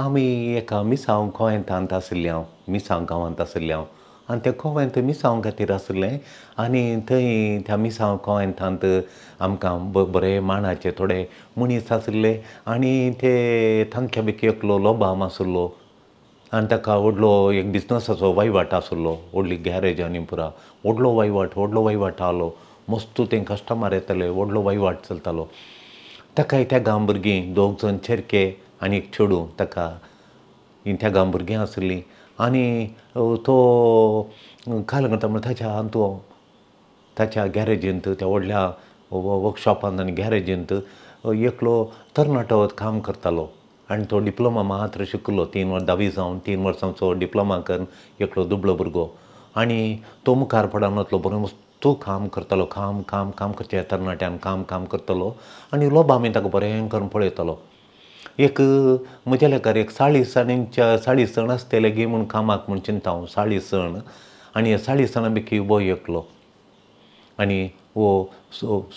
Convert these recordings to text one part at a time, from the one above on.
आम्ही एका मिसांव गोंयांत हांत आशिल्ल्यांव मिसांव गांवांत आशिल्ल्यांव आनी त्या गोंयांत मिसांव खातीर आशिल्लें आनी थंय त्या मिसांव गोंयांत आमकां बरे मांडाचे थोडे मनीस आसले आनी ते तांच्या भिक एकलो लोबाम आसलो आनी ताका व्हडलो एक बिजनसाचो वायवाट आशिल्लो व्हडली गॅरेज आनी पुरा व्हडलो वायवाट व्हडलो वायवाट आसलो मस्त ते कस्टमर येताले व्हडलो वायवाट चलतालो ताकाय त्या गांव भुरगीं दोग जाण चेरके आनी एक चेडूं ताका त्या असली आसली आनी तो काल करता म्हण ताच्या हातूंत ताच्या गॅरेजींत त्या व्हडल्या वर्कशॉपांत आनी गॅरेजींत एकलो तरणाटो काम करतालो आनी तो डिप्लोमा मात्र शिकलो तीन वर्स धावी जावन तीन वर्सांचो डिप्लोमा करून एकलो दुबळो भुरगो आनी तो मुखार पडून वतलो बरो तो काम करतालो काम काम काम करचे तरणाट्यान काम काम करतलो आनी लोबा आमी ताका बरें करून पळयतालो एक म्हज्या एक साळी सणींच्या साळी सण आसतले गे म्हूण कामाक म्हूण चिंता हांव साळी सण आनी ह्या साळी सणा बेगी हो एकलो आनी हो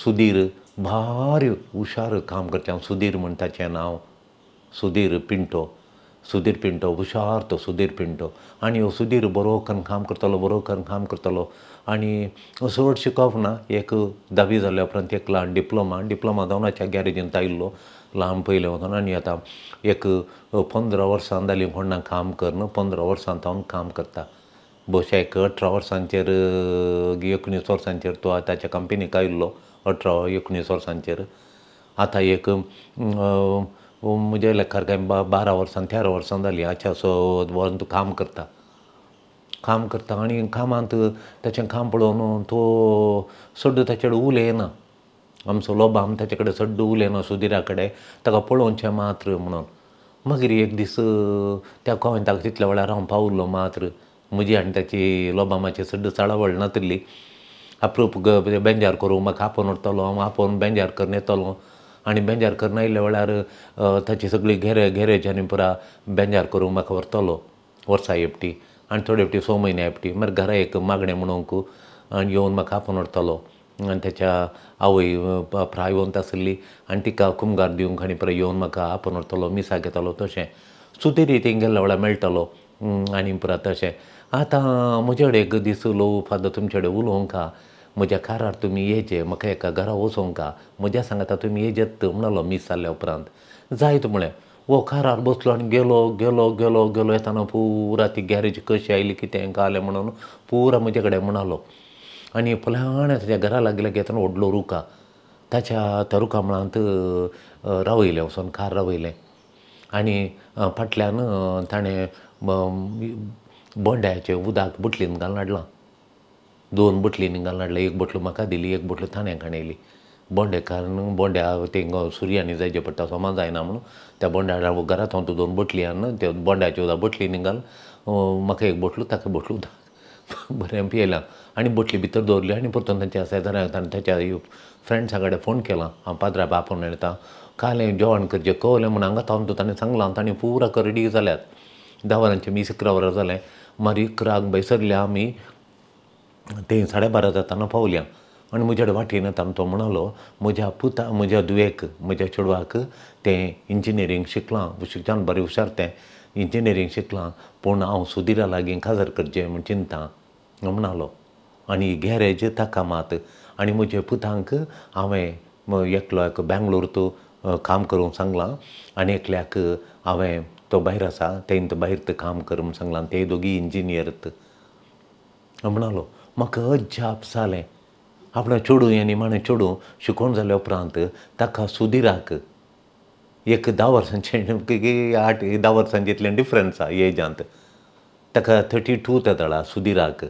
सुदीर भारी हुशार काम करता हांव सुदीर म्हण ताचें नांव सुधीर पिंटो सुधीर पिंटो हुशार तो सुधीर पिंटो आनी हो सुधीर बरो करून काम करतलो बरो करून काम करतलो आनी चड शिकप ना एक धावी जाल्या उपरांत एक डिप्लोमा डिप्लोमा जावन गॅरेजींत आयिल्लो लांब पहिले वचोन आनी आतां एक पंदरा वर्सां जालीं कोणाक काम करना पंदरा वर्सां हांव काम करता बशा एक अठरा वर्सांचेर एकोणीस वर्सांचेर तो ताच्या कंपनीक आयिल्लो अठरा एकोणीस वर्सांचेर आता एक म्हजे लेखार काय बारा वर्सां तेरा वर्सां जालीं अच्छा सो वन तूं काम करता काम करता आणि कामांत ताचें काम पळोवन तो सद्दां त्याचे उलयना आमचो ताचे कडेन सड्डो उलयना सुदिरा कडेन ताका पळोवनशें मात्र म्हणून मागीर एक दीस त्या गोंय ताका तितल्या वेळार हांव पावल्लो मात्र म्हजी आनी ताची लोबामाची सड्ड चाळा व्हडना आप्रूप ग म्हणजे बेंजार करूं म्हाका आपोवन उरतलो हांव आपोवन बेंजार करून येतलो आनी बेंजार करून आयल्या वेळार ताची सगळी घेरे घेरेच्यांनी पुरा बेंजार करूंक म्हाका व्हरतलो वर्सा एकटी आनी थोडे एपटी स म्हयने एकटी मागीर घरा एक मागणें म्हणूंक आनी येवन म्हाका आपोवन उरतलो आणि त्याच्या आवई फ्राय येऊन आसली आनी तिका कुमगार दिवंक आनी परत येवन म्हाका आपोन व्हरतलो मिसा घेतालो तशें सुतेरी गेल्या वेळा मेळटलो आणि परत तशें आतां म्हजे कडेन दीस उलोवप फादर तुमचे कडेन उलोवंक म्हज्या कारार तुमी येजे म्हाका एका घरा वचोंक हा म्हज्या सांगता तुमी येजेत म्हणलो मीस जाल्ल्या उपरांत जायत म्हळें हो कारार बसलो आनी गेलो गेलो गेलो गेलो येताना पुरा ती गॅरेज कशी आयली कितें गालें म्हणून पुरा म्हजे कडेन म्हणलो आणि त्या घरा लागले की येतना व्हडलो रुका त्याच्या त्या रुखा रावयलें खार रावयलें आणि फाटल्यान ताणें बोंड्याचे उदक बुटलीन घालून हाडलां दोन बुटलीन घालून हाडलें एक बोटलो म्हाका दिली एक बोटलो ताणें हाणयली बोंडेकार बोंड्या ते सुर्यानी जायचे पडटा सोमा जायना म्हणून त्या बोंड्या घरांत हांव दोन बोटली आनी त्या बोंड्याचे उदक बोटलीन घाल म्हाका एक बोटलो ताका बोटलो उदक बऱ्यापैकी येयलां आणि बोटली भितर दवरली आणि परतून तेंच्या शेजाऱ्याक ताणें तेच्या फ्रेंड्सा कडेन फोन केला हांव पाद्रा बापून येता काल हें जेवण करचें कवलें म्हणून हांगा थांबता ताणें सांगलां तांणी पुरा करडी जाल्यात धा वरांचे मीस इकरा वरां जालें मारी इकराक भयसरल्या आमी ते साडे बारा जाताना पावल्या आनी म्हज्या वाटेन येता तो म्हणालो म्हज्या पुता म्हज्या दुयेक म्हज्या चेडवाक ते इंजिनियरींग शिकलां शिक्षण बरें हुशार तें शिकलां पूण हांव सुदिरा लागीं खाजर करचें म्हूण ಚಿಂತಾ म्हणालो आनी गॅरेज ताका मात आनी म्हजे पुतांक हांवें एक बेंगलोर तूं काम करूंक सांगलां आनी एकल्याक हांवें तो भायर आसा तेंत तो भायर काम करूंक सांगलां ते दोगी इंजिनियरत म्हणालो म्हाका अजाप जालें आपणें चेडूं यांनी म्हणे चेडूं शिकोवन जाल्या उपरांत ताका सुदिराक एक दहा वर्सांचे आठ दहा वर्सांचे इतल्यान डिफरंस आहा एजांत ताका थर्टी टू जाताला सुदिराक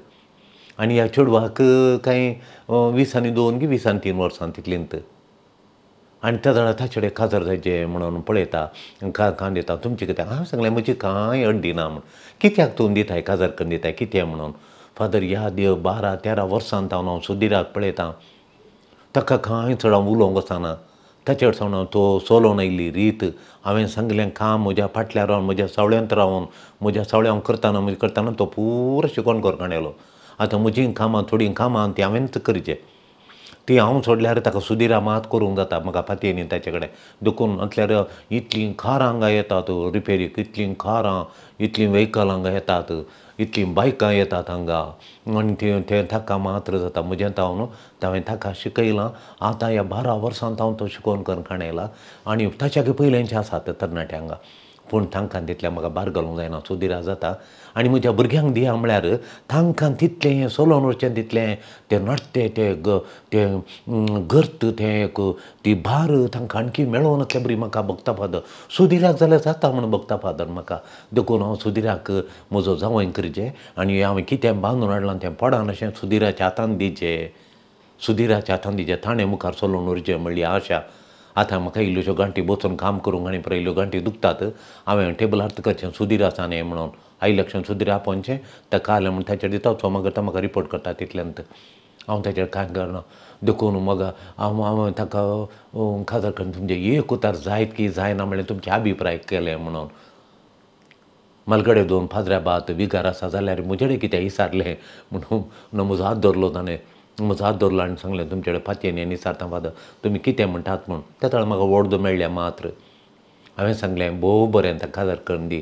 आणि ह्या चेडवाक कांय वीस आणि दोन की वीस आनी तीन वर्सां तितलींत आणि त्या जाणां ताचेडे काजार जायचे म्हणून पळयता का कान दिता तुमचे कितें हांव सांगले म्हजी कांय अड्डी ना म्हूण कित्याक तूं दिताय काजार करून दिताय कितें म्हणून फादर ह्या देव बारा तेरा वर्सांत हांव हांव सुदिराक पळयतां ताका कांय चड हांव उलोवंक वचना ताचेर सोडून तो सोलोन आयिल्ली रीत हांवें सांगलें काम म्हज्या फाटल्यान रावन म्हज्या सावळ्यांत रावन म्हज्या सावळ्या करताना म्हजे करताना तो पुरो शिकोवन कोरकाण येयलो आतां म्हजी कामां थोडीं कामां ती हांवेंच करचें ती हांव सोडल्यार ताका सुदिरा मात करूंक जाता म्हाका फातये न्ही ताचे कडेन दुखून असल्यार इतलीं खारां हांगा येतात रिपेरीक इतलीं खारां इतलीं वेहिकल हांगा येतात इतलीं बायकां येतात हांगा आनी थंय ते ताका मात्र जाता म्हजें हांव हांवें ताका शिकयलां आतां ह्या बारा वर्सांत हांव तो शिकोवन करून येला आनी ताच्याकय पयलेंचें आसा तें तरणाट्यांक पूण तांकां तितल्या म्हाका भार घालूंक जायना सो जाता आनी म्हज्या भुरग्यांक दिया म्हळ्यार तांकां तितलें सोलोन वचचें तितलें तें नाट्य तें ग तें गर्त तें ती भार तांकां आणखी मेळोवन असल्या बरी म्हाका भक्ता फादर सुदिराक जाल्यार जाता म्हूण भक्ता फादर म्हाका देखून हांव सुदिराक म्हजो जावंय करचें आनी हांवें कितें बांदून हाडलां तें पडान अशें सुदिराच्या हातान दिचें सुदिराच्या हातान दिचें ताणें मुखार सोलोन उरचें म्हणली आशा आतां म्हाका इल्ल्योश्यो गांठी बसून काम करूंक आनी पर इल्ल्यो गांठी दुखतात हांवें टेबल हार्थ करचें सुदीर आसा न्ही म्हणून आई लक्षण सुदीर आपोवचें ताका आलें म्हण ताचेर दिता मागीर तो म्हाका रिपोर्ट करता तितल्यान हांव ताचेर कांय करना देखून मग हांव हांवें ताका खाजार करून तुमचे एक उतार जायत की जायना म्हणलें तुमचे अभिप्राय केले म्हणून मलगडे दोन फाजऱ्या बात विगार आसा जाल्यार कडेन कितें इसारलें म्हणून म्हजो हात धरलो ताणें म्हजो हात धरलो आणि सांगलें तुमच्याकडे कडेन फातयेन आनी सारता फादर तुमी कितें म्हणटात म्हूण त्या तळा म्हाका वडदो मेळ्ळ्या मात्र हांवें सांगलें भोव बरें ताका काजार करून दी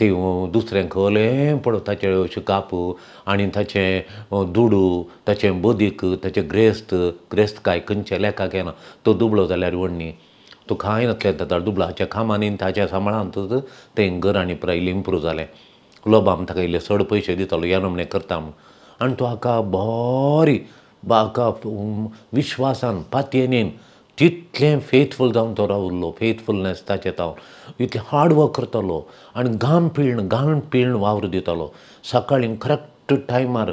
ती दुसऱ्यांक खलें पडो ताचे अश्यो कापू आनी ताचें दुडू ताचें बोदीक ताचें ग्रेस्त ग्रेस्त काय खंयच्या लेखाक येना तो दुबळो जाल्यार वडणी तूं खांय नासलें दुबला दुबळाच्या खांबांनी ताच्या सांबाळांतच तें घर आनी प्रायली इम्प्रूव जालें लोबाम ताका इल्ले चड पयशे दितालो या नमणें करता म्हूण आनी तो हाका बरी बाका विश्वासान पातयेनेन तितलें फेथफूल जावन तो रावल्लो फेथफुलनेस ताचें तावन इतलें हार्डवर्क करतालो आनी घाम पिळण घाम पिळण वावर दितालो सकाळीं करेक्ट टायमार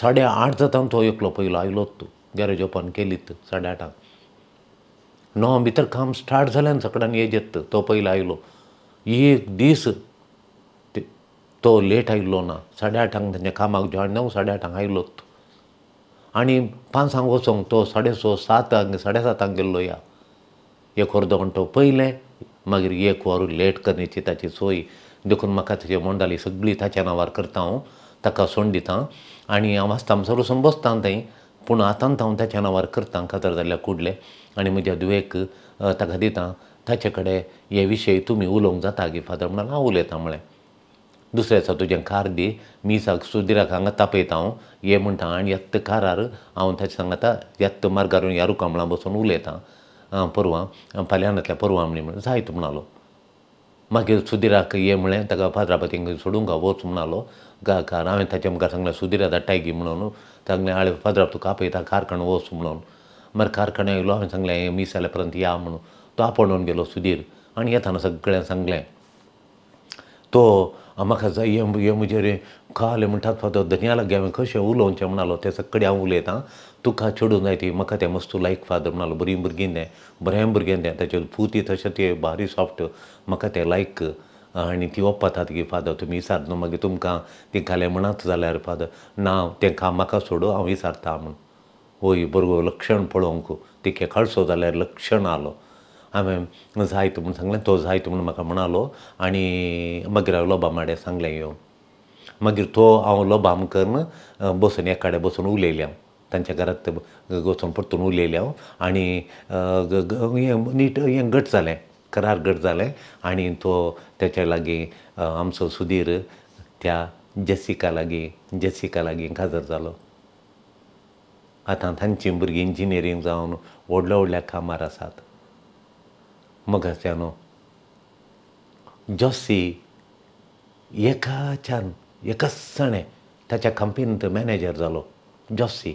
साडे आठ जातां तो एकलो पयलो आयलो गॅरेज ओपन केलीत साडे आठांक णव भितर काम स्टार्ट जाल्यान सकाळीं येजेत तो पयलो आयलो एक दीस तो लेट आयिल्लो ना साडे आठांक तांच्या कामाक जॉयन णव साडे आठांक आयिल्लो आनी पांचांक वचोंक तो साडे स सातांक साडे सातांक गेल्लो या एक वर तो पयलें मागीर एक वर लेट करण्याची ताची सोय देखून म्हाका तेजी मंडळी सगळी ताच्या नांवार करता हांव ताका सोंड दितां आनी हांव आसता म्हणसर वचून बसता थंय पूण आतांत हांव ताच्या नांवार करता खातर जाल्यार कुडले आनी म्हज्या दुयेक ताका दितां ताचे कडेन हे विशय तुमी उलोवंक जाता गे फादर म्हणून हांव उलयतां म्हळें दुसऱ्या तुजें खार दी मी सुदिराक हांगा तापयता हांव ये म्हणटा आनी येत्त खारार हांव ताचें सांगता येत्त मार्गारून यारू कांबळां बसून उलयतां परवां फाल्यांतल्या परवां म्हणी म्हण जायत म्हणालो मागीर सुदिराक ये म्हळें ताका फादराबातींक सोडूंक वच म्हणालो गा खार हांवें ताच्या मुखार सांगलें सुदिरा धाडटाय टायगी म्हणून सांगलें आळे फादराब तुका आपयता कारखान वच म्हणून मरे कारखान्या येयलो हांवें सांगलें मिसाल्या जाल्या पर्यंत या म्हणून तो आपणून गेलो सुदीर आनी येताना सगळ्यांक सांगलें तो म्हाका जाय ये ये म्हजे रे काल म्हणटात फक्त धनिया लागी हांवें कशें उलोवचें म्हणालो ते सगळें हांव उलयतां तुका चेडूं जाय ती म्हाका तें मस्तू लायक फादर म्हणालो बरी भुरगीं दे बरें भुरगें दे ताचे पुती तशें ती भारी सॉफ्ट म्हाका तें लायक आनी ती ओपतात गे फादर तुमी विचार न्हू मागीर तुमकां ती घालें म्हणात जाल्यार फादर ना तेंकां म्हाका सोडू हांव विसारता म्हूण होय बरोबर लक्षण पळोवंक तिके कळसो जाल्यार लक्षण आलो हांवें जायत म्हूण सांगलें तो जायत म्हूण म्हाका म्हणालो आनी मागीर लोबा माड्या सांगलें यो मागीर तो हांव लोबा करून बसून एकाडे बसून उलयल्या तांच्या घरांत वचून परतून उलयल्या आनी नीट हें घट जालें करार घट जालें आनी तो त्याच्या लागीं आमचो सुधीर त्या जेसिका लागीं जेसिका लागीं काजार जालो आतां तांची भुरगीं इंजिनियरींग जावन व्हडल्या व्हडल्या कामार आसात मगाच्यानो जॉसी एकाच्यान एकच सणें त्याच्या कंपनींत मॅनेजर झालो जॉस्सी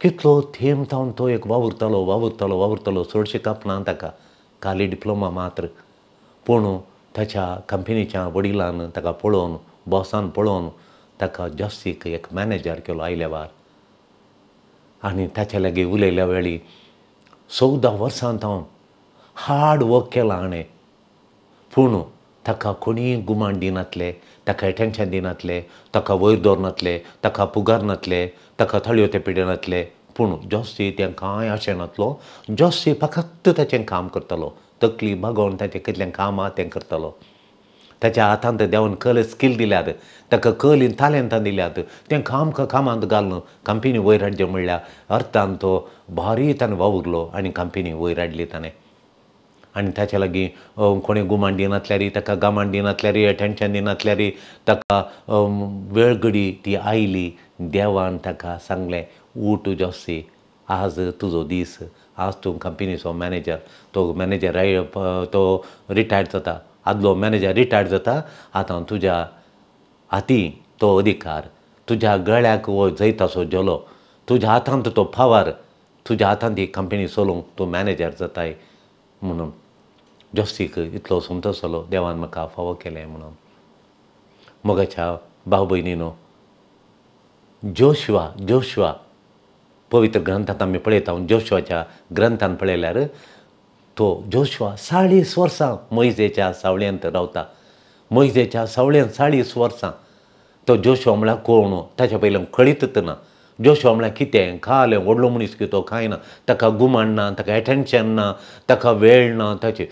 कितलो थेंब थावन तो एक वावुरतालो वावुरतालो वावुरतालो चडशें कापना ताका खाली डिप्लोमा मात्र पूण त्याच्या कंपनीच्या वडिलान ताका पळोवन बॉसान पळोवन ताका जॉस्सीक एक मॅनेजर केलो आयल्या वार आनी ताच्या लागीं उलयल्या वेळी चवदा वर्सां थावन हार्ड वर्क केलं हाणें पूण ताका कोणीय गुमान दिनातले ताका एटेंशन दिनातले ताका वयर दवरनातले ताका नातले ताका थळयो नातले पूण जोस्सी तें कांय अशें नातलो जोस्सी फकत ताचें काम करतलो तकली भागोवन ताचें कितलें काम आहा तें करतलो ताच्या हातांत देवन कल स्किल दिल्यात ताका कलीन तालेंतां दिल्यात तें काम कामांत घालून कंपनी वयर हाडचें म्हणल्यार अर्थान तो भारी ताणें वावुरलो आनी कंपनी वयर हाडली ताणें आणि त्याच्या लागी कोणी गुमांडी दिनासल्या ताका गामांडी दिनासल्या री ताका वेळगडी ती आयली देवान ताका सांगलें उठ जॉसी आज तुजो दीस आज तूं कंपनीचो मॅनेजर तो मॅनेजर तो रिटायर्ड जाता आदलो मॅनेजर रिटायर्ड जाता आता तुज्या हाती तो अधिकार तुझ्या गळ्याक वो जैतासो जलो तुझ्या हातांत तो फावार तुझ्या हातांत ही कंपनी सोलूंक तूं मॅनेजर जाताय म्हणून जोस्तीक इतलो सुमतो सोलो देवान म्हाका फावो केलें म्हणून मोगाच्या भाव नो जोशवा जोशवा पवित्र ग्रंथांत आमी पळयता जोशवाच्या ग्रंथान पळयल्यार तो जोशवा चाळीस वर्सां मोहिजेच्या सावळ्यांत रावता मोहिजेच्या सावळ्यांत चाळीस वर्सां तो जोशवा म्हळ्यार कोण ताच्या पयलीं कळीतच ना जोशवा मळे की댕 खाले वलोमूनिसके तो काहीना तका गुमन्ना ಅಂತ ಕಟ ಎಟೆನ್ಷನ್ ತಕ वेळ ನಾ ತಚೆ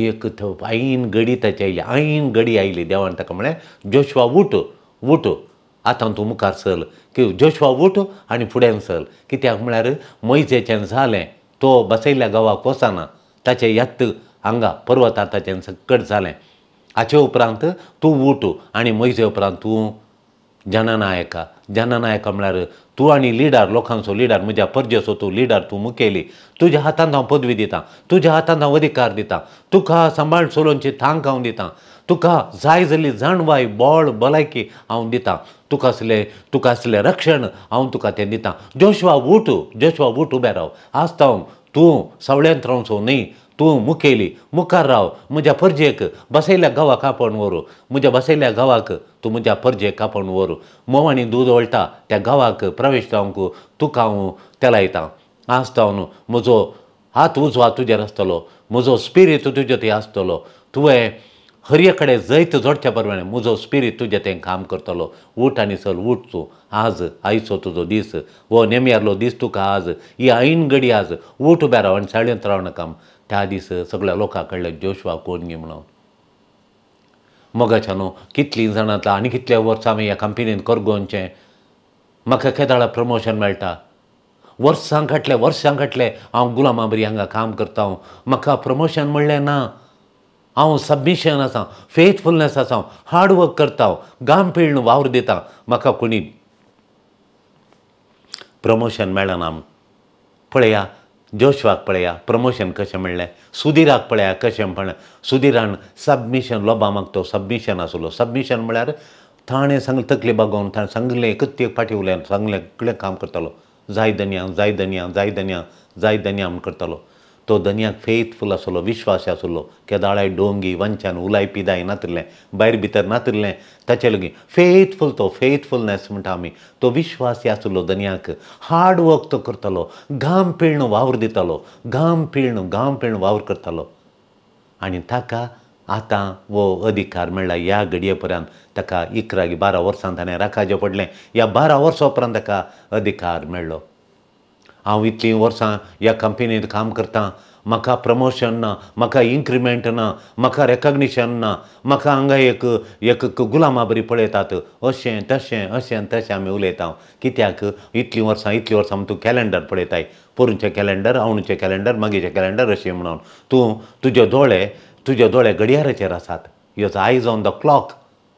ಏಕ ತೋ பைನ್ ಗಡಿ ತಚೈಲಿ ಐನ್ ಗಡಿ ಐಲಿ देवा ಅಂತ ಕಮಳೆ ಜೋಶುವಾ ಊಟ ಊಟ ಆ ತಂತು ಮುಕಾರ್ಸಲ್ ಕಿ ಜೋಶುವಾ ಊಟ ಆನಿ ಫುಡ್ಯನ್ಸಲ್ ಕಿ ತಾ ಮಳರ ಮೈಜೇಚನ್ झाले तो बसेय लगावा कोसाना ತಚೆ ಯತ್ ಅಂಗ ಪರ್ವತ ತಚೆನ್ ಸಕ್ಕಡ್ झाले ಆಚೆ ಉಪरांत तो ಊಟ ಆನಿ ಮೈಜೇ ಉಪरांत तू ಜನನಾಯಕ ಜನನಾಯಕ ಮಳರ तू आणि लिडार लोकांचो लिडार म्हज्या परजेसो तू लिडार तू मुखेली तुझ्या हातान हांव पदवी दितां तुझ्या हातान हांव अधिकार दितां तुका सांबाळ सोलोंची थांक हांव दितां तुका जाय जाल्ली जाणवाय बळ भलायकी हांव दितां तुका असले तुका आसलें रक्षण हांव तुका तें दितां जोशवा उठ जोशवा उठ उबे राव आसता तूं सवळ्यांत रावचो न्ही तू मुखेली मुखार राव मुझ्या फर्जेक बसयल्या गवा कापण वरू मुझ्या बसयल्या गवाक तू मुझ्या फर्जेक कापण वरू मोवाणी दूद ओळटा त्या गवाक प्रवेश जावंक तुका हांव तेला येता न्हू म्हजो हात उजवा तुजेर आसतलो म्हजो स्पिरीत तुजे थंय आसतलो तुवें हरये कडेन जैत जोडच्या प्रमाणे म्हजो स्पिरीत तुजे तें काम करतलो उठ आनी चल उठ तूं आज आयचो तुजो दीस हो नेमयारलो दीस तुका आज ही आईन गडी आज उठ उबें राव आनी साडयेंत त्या दीस सगळ्या लोकां कडल्यान जोशवा कोण घे म्हणून मोगाच्यानो कितलीं जाणांतलां आनी कितल्या वर्सां आमी ह्या कंपनीन गोंयचे म्हाका केदाळा प्रमोशन मेळटा वर्सां खाटले वर्सां खाटले हांव गुलामा बरी हांगा काम करता हांव म्हाका प्रमोशन म्हणलें ना हांव सबमिशन आसा फेथफुलनेस आसा हार्ड वर्क करता हांव गाम पिळण वावर दिता म्हाका कोणी प्रमोशन मेळना पळया ಜೋಶ್ವಾಗ್ प्रमोशन ಪ್ರಮೋಷನ್ ಕಶೆ ಮೆಳ್ಳೆ ಸುಧೀರಾಗ್ ಪಳೆಯ ಕಶೆ ಪಣ ಸುಧೀರಾನ್ ಸಬ್ಮಿಷನ್ ಲೋಬಾ ಮಾಗತೋ सबमिशन आसलो ಸಬ್ಮಿಷನ್ म्हळ्यार ताणें सांगलें तकली बागोवन ताणें सांगलें एक फाटी उलयन सांगलें कितें काम करतालो जाय धनया जाय दनयां जाय करतालो तो ತೋ फेथफुल ಫೇತ್ಫುಲ್ विश्वास ವಿಶ್ವಾಸ केदाळाय डोंगी ಡೋಂಗಿ उलाय पिदाय ಪಿದಾಯ भायर भितर ಭಿತರ ताचे ತಚೆಲಗಿ ಫೇತ್ಫುಲ್ तो ಫೇತ್ಫುಲ್ನೆಸ್ म्हणटा आमी तो विश्वासी आसलो दनयाक हार्ड वर्क तो करतालो घाम पिळण वावर दितालो घाम पिळण घाम पिळण वावर करतालो आणि ताका आतां वो अधिकार मेळ्ळा ह्या घडये पर्यंत ताका इकरागी बारा वर्सां ताणें राखाचें पडलें ह्या बारा वर्सां उपरांत ताका अधिकार मेळ्ळो हांव इतलीं वर्सां ह्या कंपनींत काम करतां म्हाका प्रमोशन ना म्हाका इन्क्रिमेंट ना म्हाका रेकग्निशन ना म्हाका हांगा एक एक गुलामा बरी पळयतात अशें तशें अशें तशें आमी उलयता कित्याक इतलीं वर्सां इतलीं वर्सां तूं कॅलेंडर पळयताय पोरूंचें कॅलेंडर आवणुचें कॅलेंडर मागीचें कॅलेंडर अशें म्हणून तूं तुजे दोळे तुजे दोळे घडयाराचेर आसात your eyes on the clock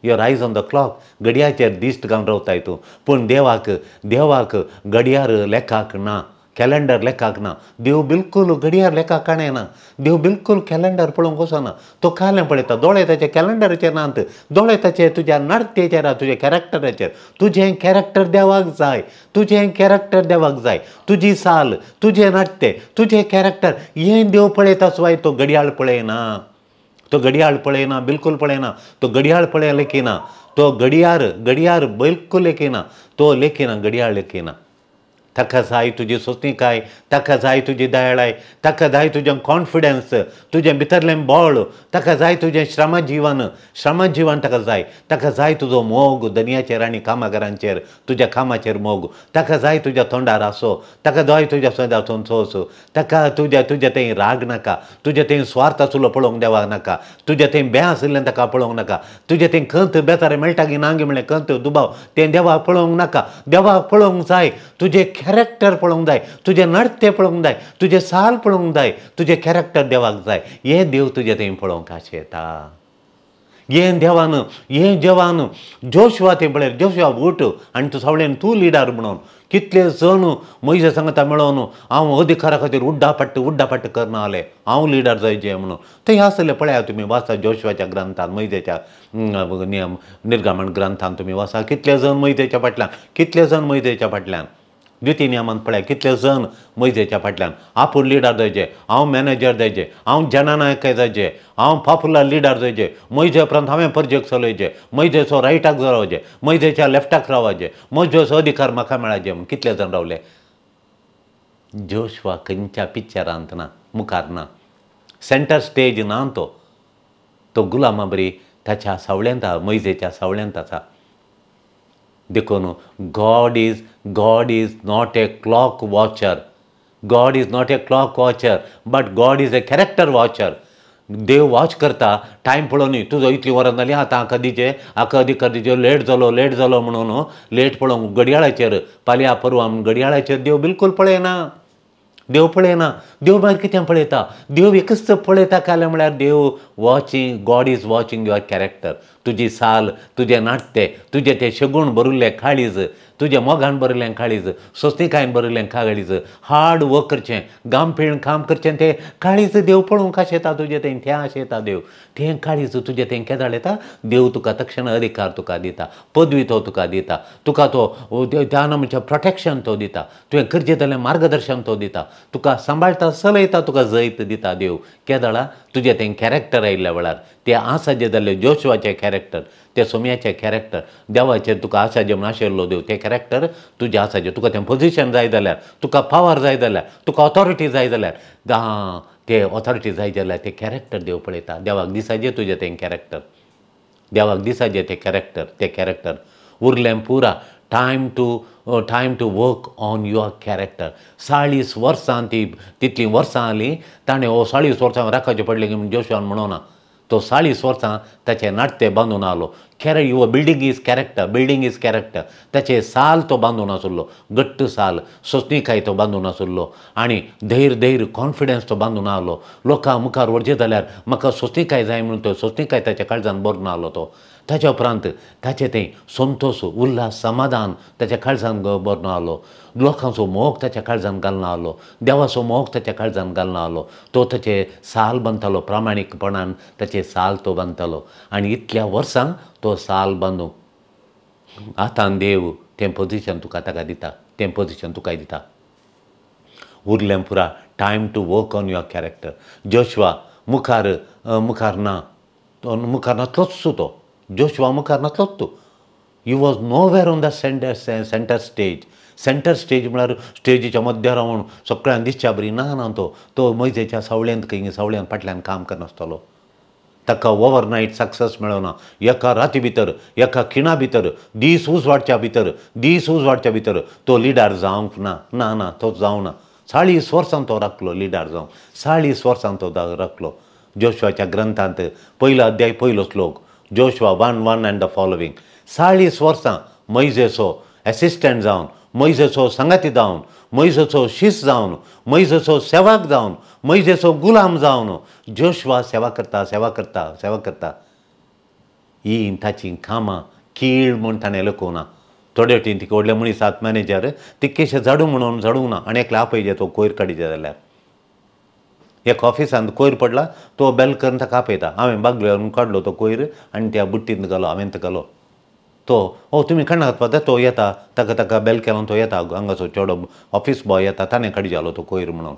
your eyes on the clock गडयाचेर दिश्ट घालून ಗಮನವ್ತಾ तूं पूण देवाक देवाक गडयार लेखाक ना कॅलेंडर लेखाक ना देव बिलकुल घडयार लेखा काणे ना देव बिलकुल कॅलेंडर पळोवंक वचो ना तो काले पळयता दोळे ताचे कॅलेंडराचेर नात दोळे ताचे तुज्या नडतेचेर आहा तुज्या कॅरेक्टराचेर तुजें कॅरेक्टर देवाक जाय तुजें कॅरेक्टर देवाक जाय तुजी साल तुजें नाट्य तुजें कॅरेक्टर हें देव पळयता सुवाय तो गडयाळ पळयना तो घड़ियाल पड़े ना बिल्कुल पड़े ना तो घड़ियाल पड़े लेके ना तो घड़ियार घड़ियार बिल्कुल लेके ना तो लेके ना घड़ियाल लेके ना तख साई तुझी सोसनीक आहे तख जाय तुझी दयाळाय तख जाय तुझं कॉन्फिडन्स तुझे भितरले बळ तका जाय तुझे श्रम श्रमजीवन श्रम जीवन तका जाय जाय तुझो मोग दनयाचेर आनी कामागारांचेर तुज्या कामाचेर मोग तका जाय तुज्या तोंडार आसो तका जाय तुज्या सोदासून सोस तका तुज्या तुज्या ते राग नाका तुज्या ते स्वार्थ चुलो पळोवंक देवा नाका तुज्या थंय बे आशिल्लें ताका पळोवंक नाका तुजे थंय खंत बेतारे मेळटा की नांगे म्हणलें खंत दुबाव तें देवा पळोवंक नाका देवा पळोवंक जाय तुझे कॅरेक्टर पळोवंक जाय तुजें नर्त्य पळोवंक जाय तुजें साल पळोवंक जाय तुजें कॅरेक्टर देवाक जाय हें देव तुजें थंय पळोवंक आशेता हें देवान हें जेवान जोशवा ते पळय जोशवा उठ आनी तूं सगळ्यान तूं लिडर म्हणून कितले जण मैजा सांगता मेळोन हांव अधिकारा खातीर उड्डा पट्ट उड्डा पट्ट करनाले हांव लिडर जायचे म्हणून थंय आसले पळया तुमी वाचा जोशवाच्या ग्रंथान मैदेच्या निर्गमण ग्रंथान तुमी वाचा कितले जण मैदेच्या फाटल्यान कितले जण मैदेच्या फाटल्यान द्वितीय नियमांत पळय कितले जण मैजेच्या फाटल्यान आपूण लिडर जायचे हांव मॅनेजर जायचे हांव जननायक जायचे हांव पापुलर लिडर जायचे मैजे उपरांत हांवें पर्जेक चलयचे मैदेचो रायटाक रावचे मैजेच्या लेफ्टाक रावचे मैजेचो अधिकार म्हाका मेळाचे म्हूण कितले जण रावले जोशवा खंयच्या पिक्चरांत ना मुखार ना सेंटर स्टेज ना तो तो गुलामा बरी ताच्या सावळ्यांत आसा मैजेच्या सावळ्यांत आसा देखो God is God is not a clock watcher God is not a clock watcher but God is a character watcher देव वॉच करता टायम पळोवन न्ही तुजो इतलीं वरां जालीं आतां कदीचे आ कदी लेट जालो लेट जालो म्हणून लेट हो. पळोवंक घडयाळाचेर फाल्यां परवां म्हूण घडयाळाचेर देव बिलकुल पळयना देव पळयना देव भायर कितें पळयता देव एकच पळयता काय म्हळ्यार देव watching God is watching your character तुजी साल तुझे नाट्य तुझे ते शगुण बरवले काळीज तुज्या मोगान बरवले काळीज स्वस्तिकायन बरवले काळीज हाड व करचें गामपीण काम करचें तें काळीज देव पळोवंक शेता तुजें तें त्या शेता देव तें काळीज तुजें तें केदाळ येता देव तुका तक्षण अधिकार तुका दिता पदवी तो तुका दिता तुका तो ध्यान प्रोटेक्शन तो दिता तुवें जाल्यार मार्गदर्शन तो दिता तुका सांबाळटा सलयता तुका जैत दिता देव केदळा तुजें तें कॅरेक्टर आयिल्ल्या वेळार ते आसा जाल्ले जोशवाचे कॅरेक्टर ते सोम्याचे कॅरेक्टर देवाचेर तुका जे म्हण आशिल्लो देव ते कॅरेक्टर तुजें आसाजें तुका तें पोजिशन जाय जाल्यार तुका पावर जाय जाल्यार तुका ऑथॉरिटी जाय जाल्यार ते ऑथॉरिटी जाय जाल्यार ते कॅरेक्टर देव पळयता देवाक दिसाजे तुजें तें कॅरेक्टर देवाक दिसाजे ते कॅरेक्टर ते कॅरेक्टर उरलें पुरा time to time to work on your character चाळीस वर्सां ती तितलीं वर्सां आली ताणें हो चाळीस वर्सां राखचें पडलें की जोशवान म्हणोना तो साळी वर्सां ताचें नाट्य बांधून आलो खेर your building is character building is character त्याचे साल तो बांधून आसुल्लो गट्ट साल काय तो बांदून आणि आनी धैर धैर कॉन्फिडन्स तो बांधून आलो लोकां मुखार व्हरचे जाल्यार म्हाका काय जाय म्हणून तो काय त्याच्या काळजान बरून आलो तो उपरांत ताचे ತಾಚೆ ತೈ ಸಂತೋಷ समाधान ಸಮಾಧಾನ ತಾಚೆ ಕಾಳಜಾನ್ आलो लोकांचो मोग त्याच्या काळजान घालना आलो देवाचो मोग त्याच्या काळजान घालना आलो तो ताचे साल बांदतालो प्रामाणीकपणान ताचे साल तो बांधतालो आणि इतल्या वर्सां तो साल बांदू आतां देव तें पोजिशन तुका ताका दिता तें पोजिशन तुकाय दिता उरलें पुरा time to work on your character Joshua मुखार मुखार ना मुखार नासलोच तो मुखार शिवामुखारनातलो तो he was nowhere on the centre centre stage centre stage म्हळ्यार स्टेजीच्या मध्यार रावन सगळ्यांक दिसच्या बरी ना ना तो तो मैजेच्या सावळेंत खंय सावळ्यान फाटल्यान काम करनासतलो ताका ओवरनायट सक्सेस मेळना एका राती भितर एका खिणा भितर दीस उज वाडच्या भितर दीस उज वाडच्या भितर तो लिडार जावंक ना ना ना तो ना चाळीस वर्सां तो राखलो लिडार जावंक साळी वर्सां तो राखलो जोशुआच्या ग्रंथांत पयलो अध्याय पयलो लोक Joshua one one and the following साळीस वर्सां मैजेसो एसिस्टंट जावन मैजेचो संगाती जावन मैजेचो शिस्त जावन मैजेचो सेवाक जावन मैजेचो गुलाम जावन जोशवा सेवा करता सेवा करता सेवा करता ही ताची कामां कीळ म्हूण ताणें ना थोडे वटेन तिका व्हडले मनीस आत मॅनेजर तिका केशें झाडू म्हणून झाडूंक ना आनी एकल्या आपयजे तो कोयर काडीचे जाल्यार एक ऑफिसान कोयर पडला तो बेल करून ताका आपयता हांवें बागलेरून काडलो तो कोयर आनी त्या बुट्टींत घालो हांवें घालो तो ओ तुमी खण्ण घातपाता तो येता ताका ताका बेल केलो तो येता हांगाचो चेडो ऑफिस बॉय येता ताणें काडी जालो तो कोयर म्हणून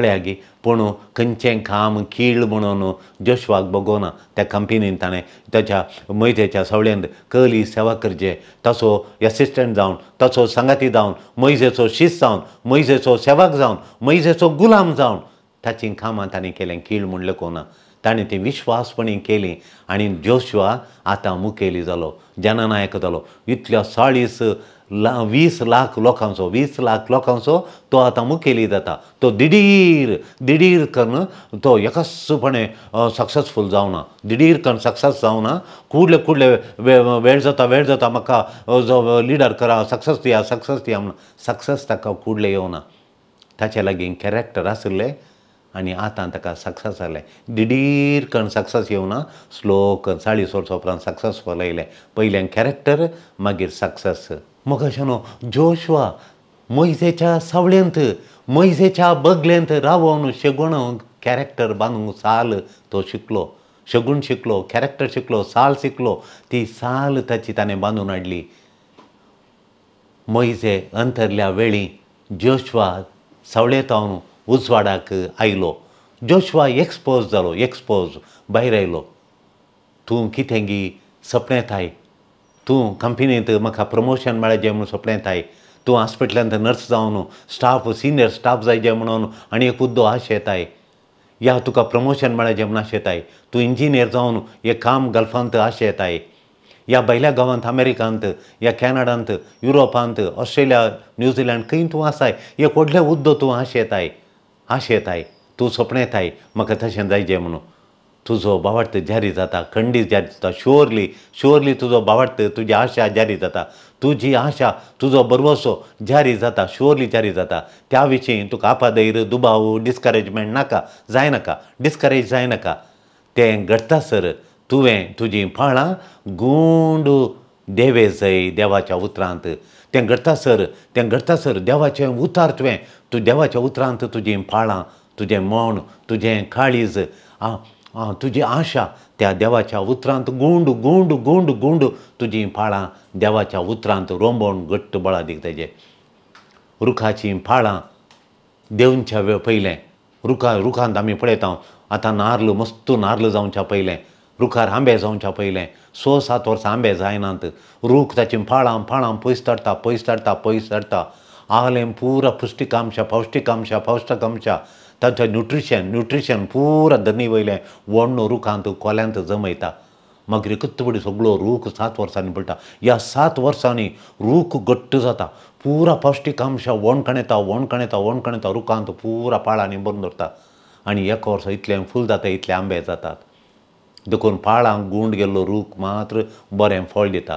गी पण खंयचें काम कीळ म्हणून जोशवाक भोगोना त्या कंपनीन ताणें ताच्या मैदेच्या सवळेंत कली सेवा करचे तसो एसिस्टंट जावन तसो संगाती जावन मैजेचो शिस्त जावन मैजेचो सेवाक जावन मैजेचो गुलाम जावन ताचीं कामां ताणें केलें कीळ म्हूण लेखोना ताणें ती विश्वासपणी केली आनी जोशवा आतां मुखेली जालो जननायक जालो इतल्या चाळीस ला वीस लाख लोकांचो वीस लाख लोकांचो तो आता मुखेली जाता तो दिडीर दिडीर करून तो एकसपणे सक्सेसफूल जावना दिडीर करून सक्सेस जावना कुडले कुडले वे वेळ जाता वेळ जाता म्हाका जो लिडर करा सक्सेस दिया सक्सेस दिया म्हणून सक्सेस ताका कुडले येवना ताचे लागीं कॅरेक्टर आशिल्लें आनी आतां ताका सक्सेस जालें दिडीर करून सक्सेस येवना स्लो करून चाळीस वर्सां उपरांत सक्सेसफूल आयले पयल्यान कॅरेक्टर मागीर सक्सेस नो जोशवा ಮೊಯ್ಸೆಚ सावळेंत ಮೊಯ್ಸೆಚ बगलेंत रावोन शेगुण कॅरेक्टर बांधूंक साल तो शिकलो शगुण शिकलो कॅरेक्टर शिकलो साल शिकलो ती साल ताची ताणें बांदून हाडली मैजे अंतरल्या वेळी जोश्वा सावळेतावन उजवाडाक आयलो जोशवा एक्सपोज जालो एक्सपोज भायर आयलो तूं कितें गी सपनेताय तूं कंपनीत म्हाका प्रमोशन मेळ्ळें म्हूण सोंपलें तू तूं हॉस्पिटलांत नर्स जाऊन स्टाफ सिनियर स्टाफ जायचे म्हणून आणि एक उद्दो आहे या तुका प्रमोशन म्हणून येत आहे तू इंजिनियर जाऊन हे काम गल्फांत आहे या भायल्या गावांत अमेरिकांत या कॅनडांत युरोपांत ऑस्ट्रेलिया न्यूझीलंड खं तूं आसाय हे कोडले उद्दो तूं आशेताय येत तूं सोपणेताय म्हाका तशें जायचें म्हणून तुझो बावार्थ जारी जाता खंडीत जारी जाता शुअरली शुअरली तुझो बावार्थ तुझी आशा जारी जाता तुझी आशा तुजो बरवसो जारी जाता शुअरली जारी जाता त्या विशीं तुका आपादैर दुबाव डिस्करेजमेंट नाका जायनाका डिस्करेज जायनाका तें सर तुवें तुजी फळां गूंड देवे जय देवाच्या उतरांत तें घडटासर तें सर देवाचें उतार तुवें तूं देवाच्या उतरांत तुजी फळां तुजें मोण तुजें काळीज आ तुजी आशा त्या देवाच्या उतरांत गोंड गोंड गुंड गुंड तुझी फाळां देवाच्या उतरांत रोंबोवन घट्ट बळा दिग तेजे रुखाची फाळां देवच्या वेळ पयलें रुखा रुखांत आमी पळयता आतां नार्ल मस्त नार्ल जावच्या पयलें रुखार आंबे जावच्या पयलें स सात वर्सां आंबे जायनात रूख ताची फाळां फाळां पयस धाडटा पयस धाडटा पयस धाडटा आलें पुरा पुश्टिकांशा पौश्टिकांशा पौश्टकांशा तांच्या न्युट्रिशन न्युट्रिशन पुरा धनी वयले वण्ण रुखांत कोल्यांत जमयता मागीर कित्त बडी सगळो रूख सात वर्सांनी पडटा ह्या सात वर्सांनी रूख घट्ट जाता पुरा पौश्टीकांश वणकण येता वणकण येता वणकण येता रुखांत पुरा पाळांनी भरून दवरता आनी एक वर्सा इतलें फूल जाता इतले आंबे जातात देखून पाळांक गुंड गेल्लो रूख मात्र बरें फळ दिता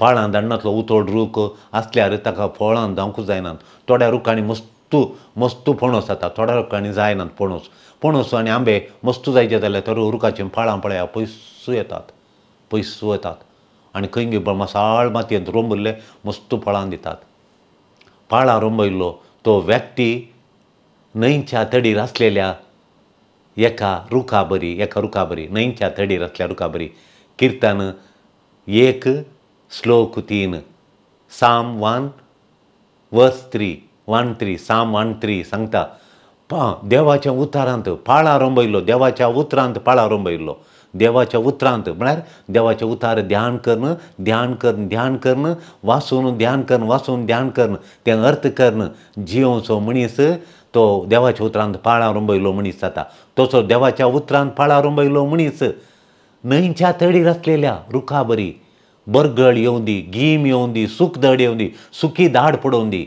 पाळां दाण्णांतलो उतोड रूख आसल्यार ताका फळां जावंकूच जायनात थोड्या रुखांनी मस्त मस्तू मस्तू पणस जाता थोड्या लोकांनी जायनात पणोस पणस आणि आंबे मस्तू जायचे जाल्यार तर उरकाची फळां पळया पयसू येतात पयसू येतात आनी खंय बी मसाळ मातयेंत रोंबल्ले मस्तू फळां दितात फळां रोंबयल्लो तो व्यक्ती न्हंयच्या तडीर आसलेल्या एका रुखा बरी एका रुखा बरी न्हंयच्या तडीर आसल्या रुखा बरी किर्तन एक श्लोक तीन साम वन वस्त्री वन त्री साम वन सांगता पा देवाच्या उतारांत पाळा रोंबयलो देवाच्या उतरांत पाळा रोंबयलो देवाच्या उतरांत म्हळ्यार देवाचे उतार ध्यान करन ध्यान करन ध्यान करन वाचून ध्यान करन वाचून ध्यान करन तें अर्थ करन जियोचो मनीस तो देवाच्या उतरांत पाळा रोंबयलो मनीस जाता तसो देवाच्या उतरांत पाळा रोंबयलो मनीस न्हंयच्या तडीर आसलेल्या रुखा बरी बरगळ येवंदी दी गीम येवन दी सुखदड येवन दी सुखी धाड पडोवन दी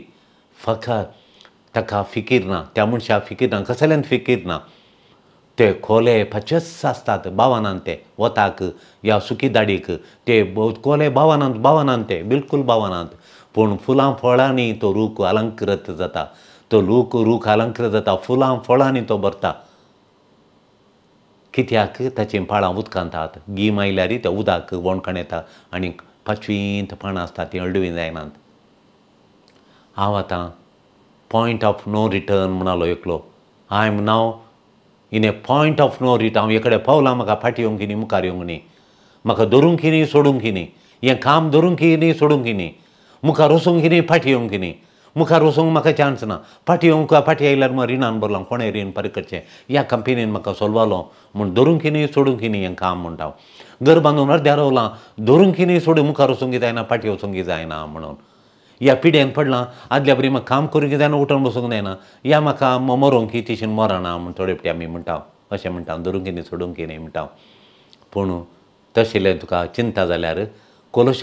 ताका फिकीर ना त्या मनशा फिकिरना कसल्यान ना ते खोले फाचस आसतात बावानान ते वताक या सुकी दाडीक ते खोले बावानान बावानान ते बिलकुल बावानांत पूण फुलां फळांनी तो रूख अलंकृत जाता तो रूख रूख अलंकृत जाता फुलां फळांनी तो भरता कित्याक ताचीं फळां उदकांतात गीम आयल्यारी ते उदक वणकण येता आनी पाचवींत पानां आसता तीं हळडुवीं जायनात हांव आतां पॉयंट ऑफ नो रिटर्न म्हणालो एकलो I am now in a point of no return हांव एकडे पावलां म्हाका फाटी येवंक किनी मुखार येवंक न्ही म्हाका धरूंक किनी सोडूंक न्ही हें काम धरूंक किनी सोडूंक किनी मुखार वसूंक किनी फाटी येवंक किनी मुखार वसूंक म्हाका चान्स ना फाटी येवंक फाटी आयल्यार म्हाका रिणान बरलां कोणें रीण फारीक करचें ह्या कंपनीन म्हाका सोलवालो म्हूण धरूंक किनी सोडूंक किनी हें काम म्हणटा हांव घर बांदून अर्ध्या रोवलां धरूंक किनी सोडूं मुखार वसूंक जायना फाटी वसूंक जायना म्हणून या पिड्यान पडलां आदल्या बरी म्हाका काम करूंक जायना उठून बसूंक जायना या म्हाका मरोंक की तिशीन मरना म्हण थोडे पटी आमी म्हणटा अशें म्हणटा धरूंक कितें सोडूंक कितें म्हणटा पूण तशें तुका चिंता जाल्यार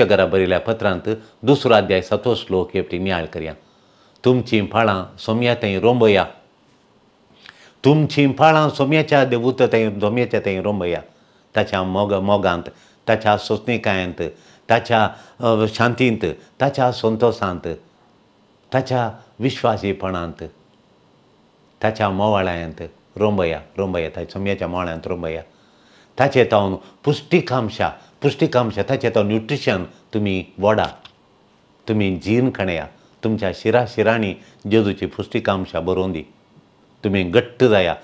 घरा बरयल्या पत्रांत दुसरो अध्याय सतो श्लोक हे पटी नियाळ करया तुमची फळां सोम्या थंय रोंबया तुमची फळां सोम्याच्या देवूत थंय सोम्याच्या थंय रोंबया ताच्या मोग मोगांत ताच्या सोसनिकायेंत त्याच्या शांतींत ताच्या संतोषांत त्याच्या विश्वासीपणांत त्याच्या मोवाळ्यांत रोंबया रोंबया त्या सोम्याच्या मोवाळ्यांत रोंबया ताचे तावन पुष्टिकांशा पुष्टिकांश ताचे तावन न्युट्रिशन तुमी वडा तुमी जीन खणया तुमच्या शिरा शिराणी जेजूची पुष्टिकांशा बरोवन दी तुमी घट्ट जाया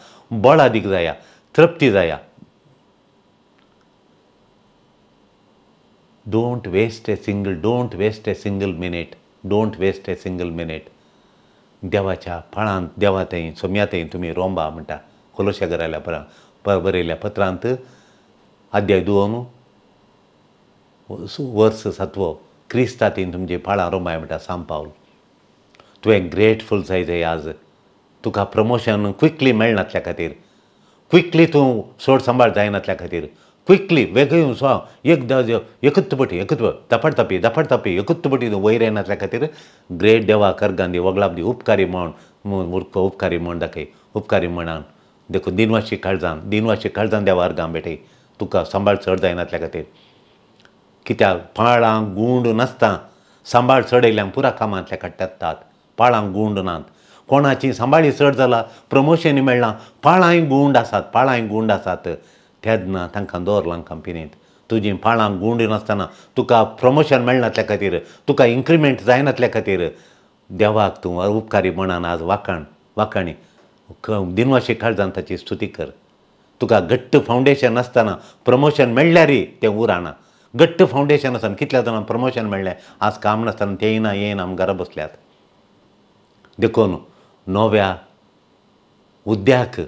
बळादीक जाया तृप्ती जाया don't waste a single don't waste a single minute don't waste a single minute देवाच्या फळांत देवा थंय सोम्या थंय तुमी रोंबा म्हणटा खोलोशा घराल्या परा बरयल्या पत्रांत अध्याय दोन वर्स सत्व क्रिस्ता तीन तुमची फळां रोंबाय म्हणटा सांपावल तुवें ग्रेटफूल जाय जाय आज तुका प्रमोशन क्विकली मेळनातल्या खातीर क्विकली तूं सोड सांबाळ जायनातल्या खातीर क्विकली குயிக்லி வெகையும் சுவா எக் ಎಕತ್ತುಪಟಿ ಎಕತ್ವ ದಪಡ್ತಪಿ ದಪಡ್ತಪಿ खातीर ग्रेट देवा ಗ್ರೇಟ್ ದೇವ ಕರ್ಗಂದಿ देवा उपकारी म्हूण मूर्ख उपकारी म्हण दाखय उपकारी म्हणान देखून दिनवाशी काळजान दिनवाशी काळजान देवा अर्गां बेटे तुका सांबाळ चड जायनातल्या खातीर कित्याक पाळांक गुंड नासता सांबाळ चड येयल्यांक पुरा कामांतल्या काडटात तात पाळांक गुंड नात कोणाची सांबाळी चड जाला प्रमोशन मेळना पाळांय गुंड आसात पाळांय गुंड आसात तेद ना तांकां दवरलां कंपनींत तुजी पाळां गुंडी नासतना तुका प्रमोशन मेळनातल्या खातीर तुका इन्क्रिमेंट जायनासल्या खातीर देवाक तूं उपकारी म्हणान आज वाकाण वाकाणी दिनवाशी काळजान ताची स्तुती कर तुका घट्ट फावंडेशन नासतना प्रमोशन मेळ्ळ्यारय तें उराना घट्ट फावंडेशन आसतना कितल्या जाणांक प्रमोशन मेळ्ळें आज काम नासतना तें येना येना घरा बसल्यात देखून नव्या उद्याक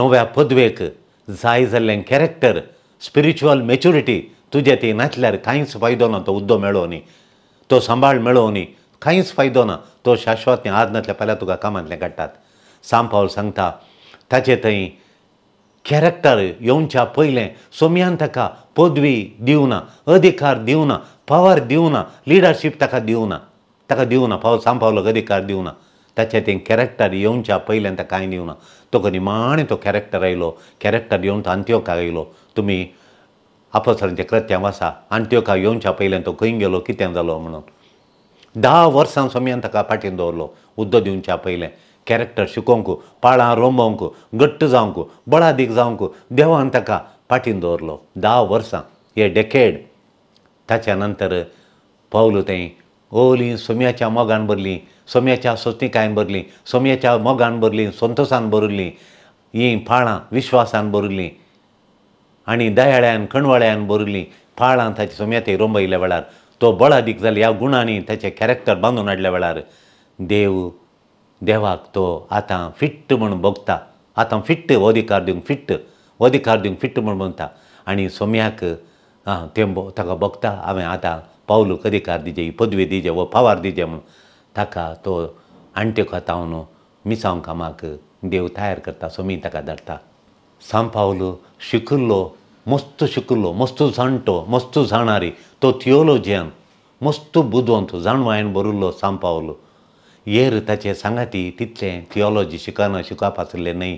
नव्या पदवेक जायजाल्यांक कॅरेक्टर स्पिरिच्युअल मॅच्युरिटी तुज्या ती नाचल्यार कांयच फायदो ना तो उद्दो मेळो न्ही तो सांबाळ मेळो न्ही कांयच फायदो ना तो शाश्वत न्ही आज नातल्या पयल्या तुका कामांतले काडटात साम पावल सांगता ताचे थंय कॅरेक्टर येवच्या पयलें सोम्यान ताका पदवी दिवना अधिकार दिवना पावर दिवना लिडरशीप ताका दिवना ताका दिवना पावल सांपावलोक अधिकार दिवना त्याच्या ते कॅरेक्टर येवच्या पयल्यान काय कांय ना तो कोणी तो कॅरेक्टर आयलो कॅरेक्टर येवन तो का आयलो तुम्ही आपसरांच्या कृत्यां वसा आंत्योका येवच्या पयल्यान तो खंय गेलो कितें झालो म्हणून दहा वर्सां सोम्यान ताका फाटीन दवरलो उद्दो पहिले पयलें कॅरेक्टर शिकोवंक पाळां रोंबोवंक घट्ट जावंक बळादीक जावंक देवान ताका फाटीन दवरलो दहा वर्सां हे डेकेड ताच्या नंतर पावलं तें ओली सोम्याच्या मोगान भरली सोम्याच्या सोसनिकायन भरली सोम्याच्या मोगान भरली संतोसान भरिल्ली ही फाळां विश्वासान भरिल्लीं आणि दयाळ्यान खणवाळ्यान भरिल्लीं फाळां सोम्या सोम्याते रोंबयल्या वेळार तो बळादीक जाल्ले ह्या गुणांनी त्याचे कॅरेक्टर बांधून हाडल्या वेळार देव देवाक तो आतां फिट्ट म्हूण भोगता आतां फिट्ट हो अधिकार दिवंक फिट्ट हो अधिकार दिवंक फिट्ट म्हूण बोगता आनी सोम्याक आं तें ताका भोगता हांवें आतां పౌలు కదికార్ది दिजे పొద్దువి దీజవో दिजे దీజము ताका तो आणटे खाताव न्हू कामाक देव तयार करता सोमी ताका धाडटा सांग पावलो शिकिल्लो मस्त शिकिल्लो मस्त जाणटो मस्त जाणारी तो थियोलॉजियन मस्त बुदवंत जाणवायन बरोल्लो सांग पावलो येर ताचे सांगाती तितलें थियोलॉजी शिकना शिकप आसले न्ही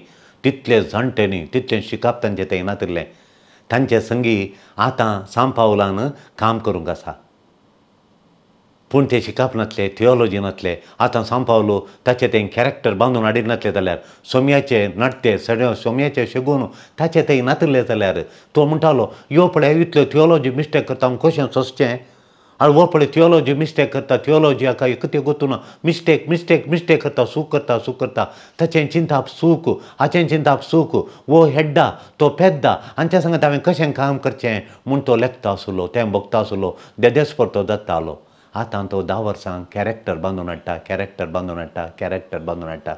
तितले जाणटे न्ही तितलें शिकप तांचे तें नातिल्लें तांचे संगी आतां सांपावलान काम करूंक आसा पूण ते शिकपनातले थियोलॉजी नातले आतां सांपावलो ताचे ते कॅरेक्टर बांदून हाडिनातले जाल्यार सोम्याचे नाट्य सड सोम्याचे शिगून ताचे ते नातले जाल्यार तो म्हणटालो यो पळय इतल्यो थियोलॉजी मिस्टेक करता हांव कशें सोंसचें आनी हो पळय थियोलॉजी मिस्टेक करता थियोलॉजी हाका एकते गोतून मिस्टेक मिस्टेक मिस्टेक करता सूख करता सूख करता ताचें चिंताप सूख हाचें चिंताप सूख वो हेड्डा तो पेद्दा त्या सांगता हांवें कशें काम करचें म्हूण तो लेखता आसलो तें भोगता आसलो देदेस परतो जातालो आतां तो धा वर्सांक कॅरेक्टर बांदून हाडटा कॅरेक्टर बांदून हाडटा कॅरेक्टर बांदून हाडटा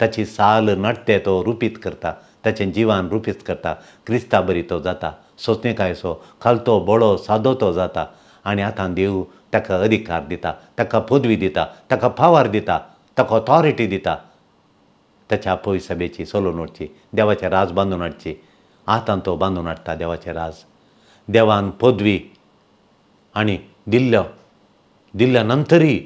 ताची साल नडटे तो रुपीत करता ताचें जिवान रुपीत करता क्रिस्ता बरी तो जाता सो खालतो बडो सादो तो जाता आनी आतां देव ताका अधिकार दिता ताका पदवी दिता ताका पावर दिता ताका ऑथॉरिटी दिता ताच्या पै सभेची सोलून उडची देवाचें राज बांदून हाडची आतां तो बांदून हाडटा देवाचें राज देवान पदवी आनी दिल्लो दिल्यानंतरही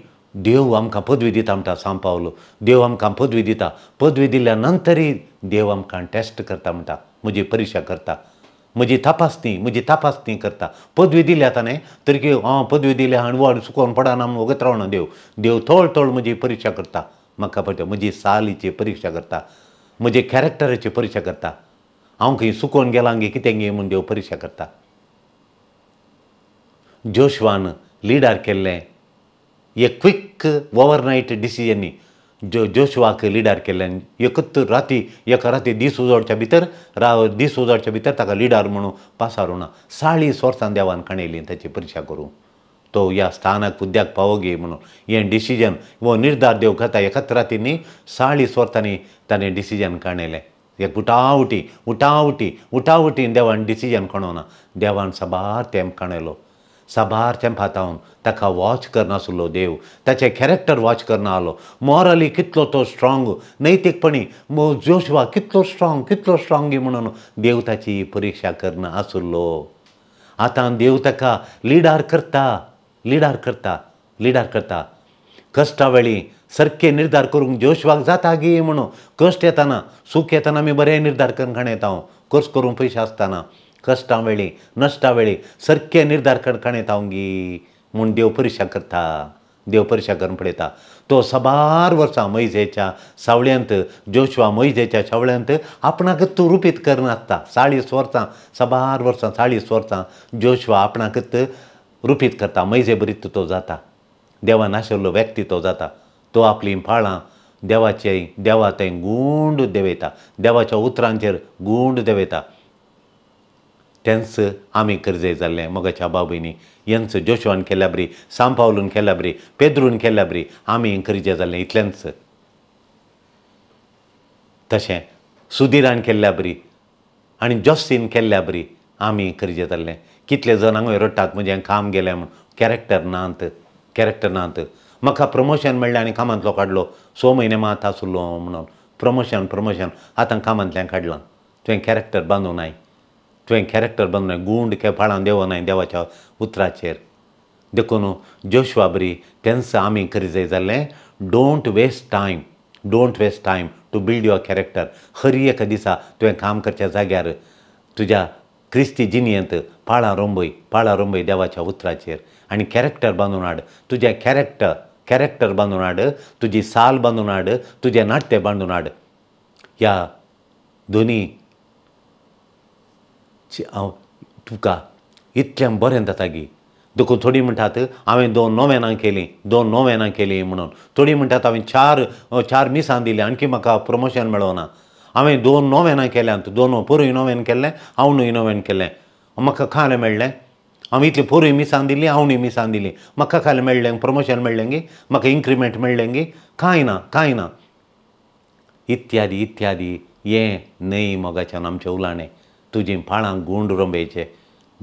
देव आमकां पदवी दिता म्हणटा सांग पावलो देव आमकां पदवी दिता पदवी दिल्यानंतरय देव आमकां टेस्ट करता म्हणटा म्हजी परीक्षा करता म्हजी तपासणी म्हजी तपासणी करता पदवी दिल्या ताणें तरी की हां पदवी दिल्या हांवें व्हड सुकोवन पडना म्हणून वगत रावना देव देव थोड थोड म्हजी परिक्षा करता म्हाका पळय म्हजी सालीची परीक्षा करता म्हजे कॅरेक्टराची परीक्षा करता हांव खंय सुकोवन गेलां गे कितें गे म्हूण देव परीक्षा करता जोशवान लिडार केल्लें ये ಕ್ವಿಕ್ ಓವರ್ನೈಟ್ ಡಿಸಿಷನ್ ಜೋ जोशवाक लिडार केल्ल्यान एकच राती एक राती दीस उजवाडच्या भितर रा दीस उजवाडच्या भितर ताका लिडार म्हणून पासार साळी चाळीस वर्सां देवान कणयली ताची परिक्षा करूं तो ह्या स्थानक पुद्याक पावोगे म्हणून हें डिसिजन वो निर्धार देव करता एकत्र रातींनी साळी वर्सांनी ताणें डिसिजन काणयलें एक उटावटी उटावटी उटावटीन देवान डिसिजन कणोना देवान सभा तें काणयलो साबार्थ्यान पातावन ताका वॉच करनासलो देव ताचें कॅरेक्टर वॉच करना आलो मॉरली कितलो तो स्ट्रॉंग मो जोशवा कितलो स्ट्रॉंग कितलो स्ट्रॉंग म्हणून देव ताची परिक्षा करना आसुल्लो आतां देव ताका लिडार करता लिडार करता लिडार करता कश्टावेळी सारखे निर्धार करूंक जोशवाक जाता गे म्हणून कश्ट येताना सुख येताना आमी बरे निर्धार करून खाण येता हांव कर्स करूंक पयशे आसताना सारखे सरके निर्धार ನಿರ್ಧಾರ ಕಡ್ಕಣೆ म्हणून देव परीक्षा करता देव परीक्षा करून पळयता तो सबार वर्सां मैजेच्या सावळ्यांत जोशवा मैजेच्या सावळ्यांत आपणाक तुरुपीत करनासता चाळीस वर्सां सबार वर्सां चाळीस वर्सां जोशवा आपणाक रुपीत करता मैजे बरीत तो जाता देवान आशिल्लो व्यक्ती तो जाता तो आपली फाळां देवाचे देवा थंय गुंड देवयता देवाच्या उतरांचेर गुंड देवयता त्यांचं आम्ही कर्जे जाल्ले मगाच्या बाबींनी यांचं जोशवान केल्या बरी सांपावलून केल्या बरी पेद्रून केल्या बरी आम्ही कर्जे जाल्ले इतल्यांचं तशें सुदिरान केल्ल्या बरी आनी जॉस्सीन केल्ल्या बरी आमी कर्जे जाल्ले कितले जाण हांगा रडटात म्हजें काम गेलें म्हूण कॅरेक्टर नात कॅरेक्टर नात म्हाका प्रमोशन मेळ्ळें आनी कामांतलो काडलो स म्हयने मात आसलो म्हणून प्रमोशन प्रमोशन आतां कामांतल्यान काडलां तुवें कॅरेक्टर बांदूंक नाही तुवें कॅरेक्टर गुंड गूंड देवो देवना देवाच्या उतराचेर देखून जोश बाबरी तेंच आमी करी जाय जाल्लें don't waste time don't waste time to build your character हर एक दिसा तुवें काम करच्या जाग्यार तुज्या क्रिस्ती जिनयेंत पाळां रोंबय पाळां रोंबय देवाच्या उतराचेर आनी कॅरेक्टर बांदून हाड तुजें कॅरेक्टर कॅरेक्टर बांदून हाड तुजी साल बांदून हाड तुजें नाट्य बांदून हाड ह्या दोनी हांव तुका इतलें बरें जाता गी देखून थोडीं म्हणटात हांवें दोन नोवेनां केलीं दोन नोवेनां केलीं म्हणून थोडीं म्हणटात हांवें चार चार मिसां दिलीं आणखी म्हाका प्रमोशन मेळोना हांवें दोन नोवेनां केल्यांत दोन पुरूय इनोव्हेन केल्लें हांव इनोव्हेन नोवेन केल्लें म्हाका खालें मेळ्ळें हांव इतलें पोरूय मिसां दिलीं हांवूय मिसां दिलीं म्हाका खालें मेळ्ळें प्रमोशन मेळ्ळें गी म्हाका इन्क्रिमेंट मेळ्ळें गी कांय ना कांय ना इत्यादी इत्यादी हें न्हय मोगाच्यान आमचें उलाणें तुझी पाळां गूण रोंबेचे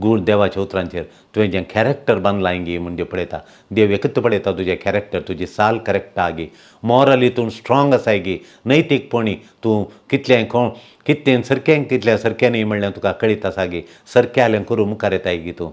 गूण देवाच्या उतरांचेर तुवें जें कॅरेक्टर बांदलां गी म्हणजे पळयता देव एकत पळयता तुजें कॅरेक्टर तुजी साल करेक्ट आगी मॉरली तूं स्ट्रॉंग आसाय गी नैतीकपणी तूं कितलें कोण कितें सरकें कितल्या सरकें न्ही म्हणलें तुका कळीत आसा गे सरकें आलें करूं मुखार येताय गी तूं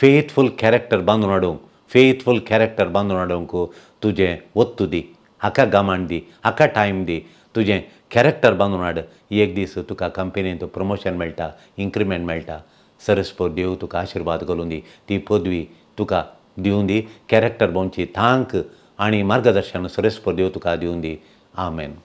फेथफूल कॅरेक्टर बांदून हाडूंक फेथफूल कॅरेक्टर बांदून हाडूंक तुजें वत्तू दी हाका गामाण दी हाका टायम दी तुजें कॅरेक्टर बांधून हाड एक दीस तुका कंपनींत प्रमोशन मेळटा इन्क्रिमेंट मेळटा सरस्पोर देव तुका आशिर्वाद घालून दी ती पदवी तुका दिवून दी कॅरेक्टर बनची थांक आणि मार्गदर्शन सरस्पोर देव तुका दिवून दी आमेन